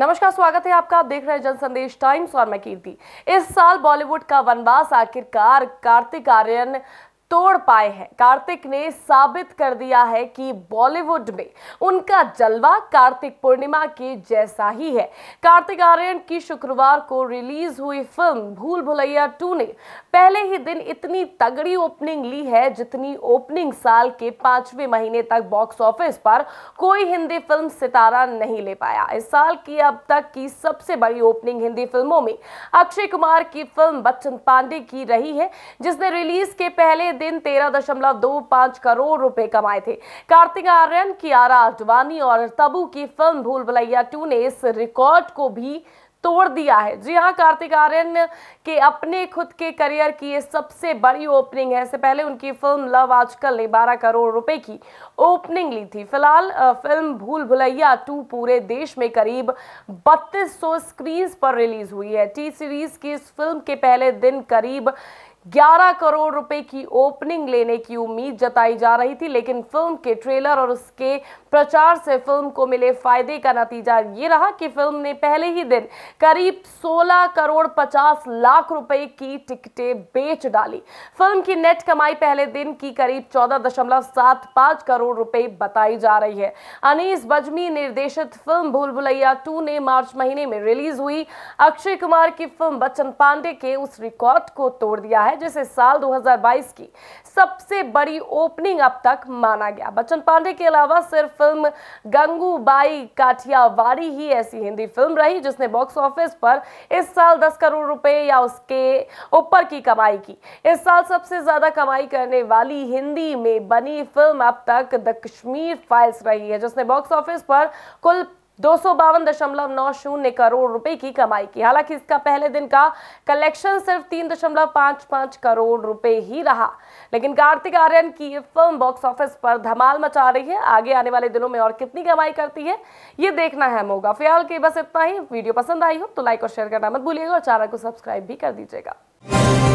नमस्कार स्वागत है आपका आप देख रहे हैं जन संदेश टाइम्स और मैं कीर्ति इस साल बॉलीवुड का वनवास आखिरकार कार्तिक आर्यन तोड़ पाए हैं कार्तिक ने साबित कर दिया है कि बॉलीवुड में उनका जलवा कार्तिक पूर्णिमा के जैसा ही है कार्तिक आर्यन की शुक्रवार को रिलीज हुई फिल्म भूल भुलैया टू ने पहले ही दिन इतनी तगड़ी ओपनिंग ली है जितनी ओपनिंग साल के पांचवें महीने तक बॉक्स ऑफिस पर कोई हिंदी फिल्म सितारा नहीं ले पाया इस साल की अब तक की सबसे बड़ी ओपनिंग हिंदी फिल्मों में अक्षय कुमार की फिल्म बच्चन पांडे की रही है जिसने रिलीज के पहले दिन तेरह दशमलव दो पांच करोड़ रुपए कमाए थे कार्तिक आर्यन कियारा आडवाणी और तबू की फिल्म भूल भलैया टू ने इस रिकॉर्ड को भी तोड़ दिया है जी हाँ कार्तिक आर्यन के अपने खुद के करियर की ये सबसे बड़ी ओपनिंग है इससे पहले उनकी फिल्म लव आजकल ने 12 करोड़ रुपए की ओपनिंग ली थी फिलहाल फिल्म भूल भुलैया टू पूरे देश में करीब 3200 स्क्रीन पर रिलीज हुई है टी सीरीज की इस फिल्म के पहले दिन करीब 11 करोड़ रुपए की ओपनिंग लेने की उम्मीद जताई जा रही थी लेकिन फिल्म के ट्रेलर और उसके प्रचार से फिल्म को मिले फायदे का नतीजा ये रहा कि फिल्म ने पहले ही दिन करीब 16 करोड़ 50 लाख रुपए की टिकटें बेच डाली फिल्म की नेट कमाई पहले दिन की करीब 14.75 करोड़ रुपए बताई जा रही है अनीस बजमी निर्देशित फिल्म भूल भुलैया टू ने मार्च महीने में रिलीज हुई अक्षय कुमार की फिल्म बच्चन पांडे के उस रिकॉर्ड को तोड़ दिया है है जिसे साल 2022 की सबसे बड़ी ओपनिंग अब तक माना गया बच्चन पांडे के अलावा सिर्फ फिल्म गंगूबाई काठियावाड़ी ही ऐसी हिंदी फिल्म रही जिसने बॉक्स ऑफिस पर इस साल 10 करोड़ रुपए या उसके ऊपर की कमाई की इस साल सबसे ज्यादा कमाई करने वाली हिंदी में बनी फिल्म अब तक द कश्मीर फाइल्स रही है जिसने बॉक्स ऑफिस पर कुल दो दशमलव नौ शून्य करोड़ रुपए की कमाई की हालांकि इसका पहले दिन का कलेक्शन सिर्फ तीन दशमलव पांच पांच करोड़ रुपए ही रहा लेकिन कार्तिक आर्यन की ये फिल्म बॉक्स ऑफिस पर धमाल मचा रही है आगे आने वाले दिनों में और कितनी कमाई करती है ये देखना है मोगा फिलहाल के बस इतना ही वीडियो पसंद आई हो तो लाइक और शेयर करना मत भूलिएगा और चैनल को सब्सक्राइब भी कर दीजिएगा